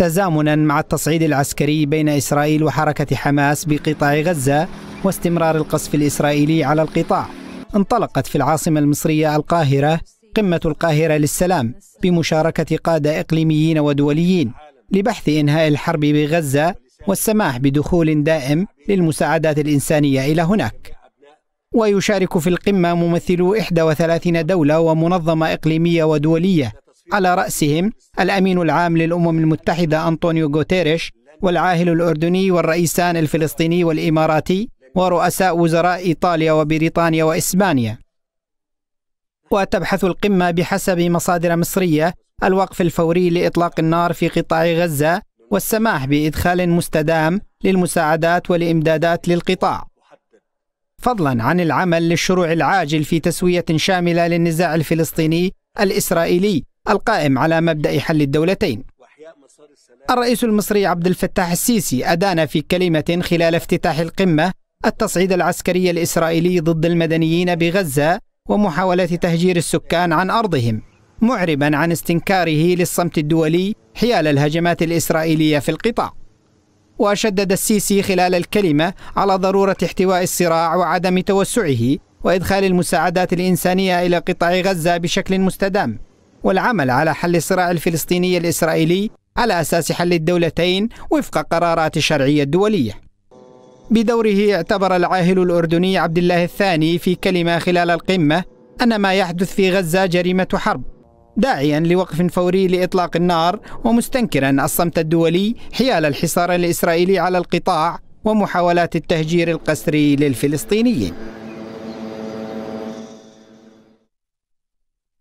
تزامنا مع التصعيد العسكري بين إسرائيل وحركة حماس بقطاع غزة واستمرار القصف الإسرائيلي على القطاع انطلقت في العاصمة المصرية القاهرة قمة القاهرة للسلام بمشاركة قادة إقليميين ودوليين لبحث إنهاء الحرب بغزة والسماح بدخول دائم للمساعدات الإنسانية إلى هناك ويشارك في القمة ممثلو 31 دولة ومنظمة إقليمية ودولية على رأسهم الأمين العام للأمم المتحدة أنطونيو غوتيريش والعاهل الأردني والرئيسان الفلسطيني والإماراتي ورؤساء وزراء إيطاليا وبريطانيا وإسبانيا وتبحث القمة بحسب مصادر مصرية الوقف الفوري لإطلاق النار في قطاع غزة والسماح بإدخال مستدام للمساعدات والإمدادات للقطاع فضلا عن العمل للشروع العاجل في تسوية شاملة للنزاع الفلسطيني الإسرائيلي القائم على مبدأ حل الدولتين الرئيس المصري عبد الفتاح السيسي أدان في كلمة خلال افتتاح القمة التصعيد العسكري الإسرائيلي ضد المدنيين بغزة ومحاولة تهجير السكان عن أرضهم معربا عن استنكاره للصمت الدولي حيال الهجمات الإسرائيلية في القطاع وشدد السيسي خلال الكلمة على ضرورة احتواء الصراع وعدم توسعه وإدخال المساعدات الإنسانية إلى قطاع غزة بشكل مستدام والعمل على حل الصراع الفلسطيني الإسرائيلي على أساس حل الدولتين وفق قرارات الشرعية الدولية. بدوره اعتبر العاهل الأردني عبد الله الثاني في كلمة خلال القمة أن ما يحدث في غزة جريمة حرب داعيا لوقف فوري لإطلاق النار ومستنكرا الصمت الدولي حيال الحصار الإسرائيلي على القطاع ومحاولات التهجير القسري للفلسطينيين